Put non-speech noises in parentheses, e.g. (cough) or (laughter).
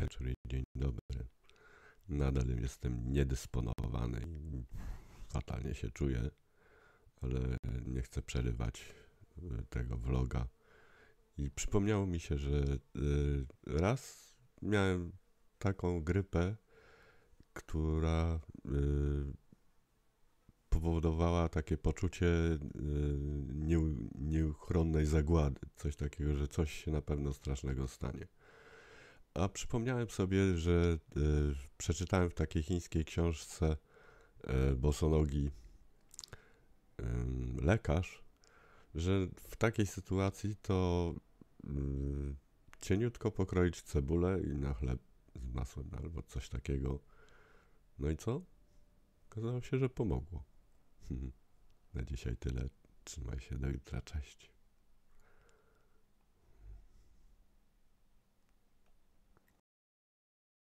wieczór i dzień dobry. Nadal jestem niedysponowany i fatalnie się czuję, ale nie chcę przerywać y, tego vloga. I przypomniało mi się, że y, raz miałem taką grypę, która y, powodowała takie poczucie nieuchronnej zagłady. Coś takiego, że coś się na pewno strasznego stanie. A przypomniałem sobie, że y, przeczytałem w takiej chińskiej książce y, bosonogi y, lekarz, że w takiej sytuacji to y, cieniutko pokroić cebulę i na chleb z masłem albo coś takiego. No i co? Okazało się, że pomogło. (laughs) na dzisiaj tyle. Trzymaj się, do jutra, cześć.